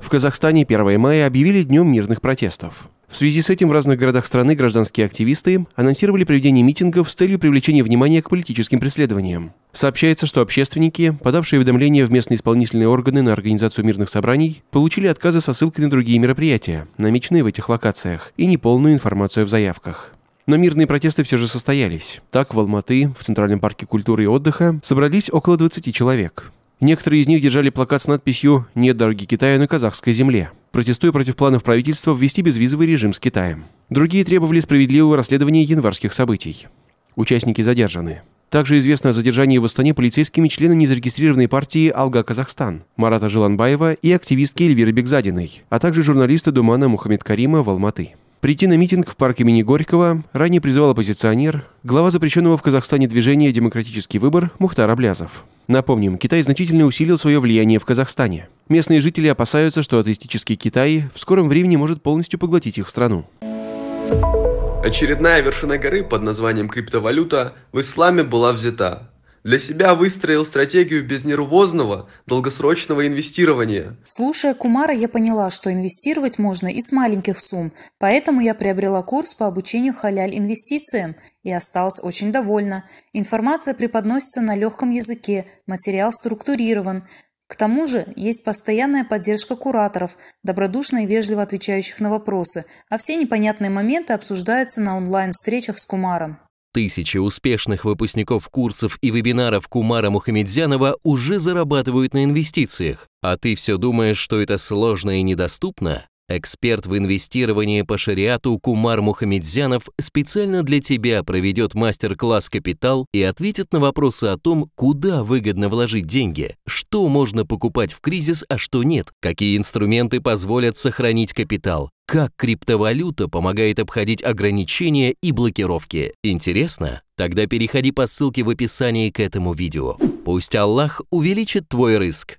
В Казахстане 1 мая объявили Днем мирных протестов. В связи с этим в разных городах страны гражданские активисты анонсировали проведение митингов с целью привлечения внимания к политическим преследованиям. Сообщается, что общественники, подавшие уведомления в местные исполнительные органы на организацию мирных собраний, получили отказы со ссылкой на другие мероприятия, намеченные в этих локациях, и неполную информацию в заявках. Но мирные протесты все же состоялись. Так в Алматы, в Центральном парке культуры и отдыха, собрались около 20 человек. Некоторые из них держали плакат с надписью «Нет дороги Китая на казахской земле», протестуя против планов правительства ввести безвизовый режим с Китаем. Другие требовали справедливого расследования январских событий. Участники задержаны. Также известно о задержании в Астане полицейскими члена незарегистрированной партии «Алга Казахстан» Марата Жиланбаева и активистки Эльвиры Бегзадиной, а также журналиста Думана Мухаммед Карима в Алматы. Прийти на митинг в парке имени Горького ранее призывал оппозиционер, глава запрещенного в Казахстане движения «Демократический выбор» Мухтар Аблязов. Напомним, Китай значительно усилил свое влияние в Казахстане. Местные жители опасаются, что атеистический Китай в скором времени может полностью поглотить их страну. Очередная вершина горы под названием криптовалюта в исламе была взята. Для себя выстроил стратегию безнервозного долгосрочного инвестирования. Слушая Кумара, я поняла, что инвестировать можно и с маленьких сумм, поэтому я приобрела курс по обучению халяль инвестициям и осталась очень довольна. Информация преподносится на легком языке, материал структурирован. К тому же есть постоянная поддержка кураторов, добродушно и вежливо отвечающих на вопросы, а все непонятные моменты обсуждаются на онлайн-встречах с Кумаром. Тысячи успешных выпускников курсов и вебинаров Кумара Мухамедзянова уже зарабатывают на инвестициях, а ты все думаешь, что это сложно и недоступно? Эксперт в инвестировании по шариату Кумар Мухамедзянов специально для тебя проведет мастер-класс «Капитал» и ответит на вопросы о том, куда выгодно вложить деньги, что можно покупать в кризис, а что нет, какие инструменты позволят сохранить капитал, как криптовалюта помогает обходить ограничения и блокировки. Интересно? Тогда переходи по ссылке в описании к этому видео. Пусть Аллах увеличит твой риск.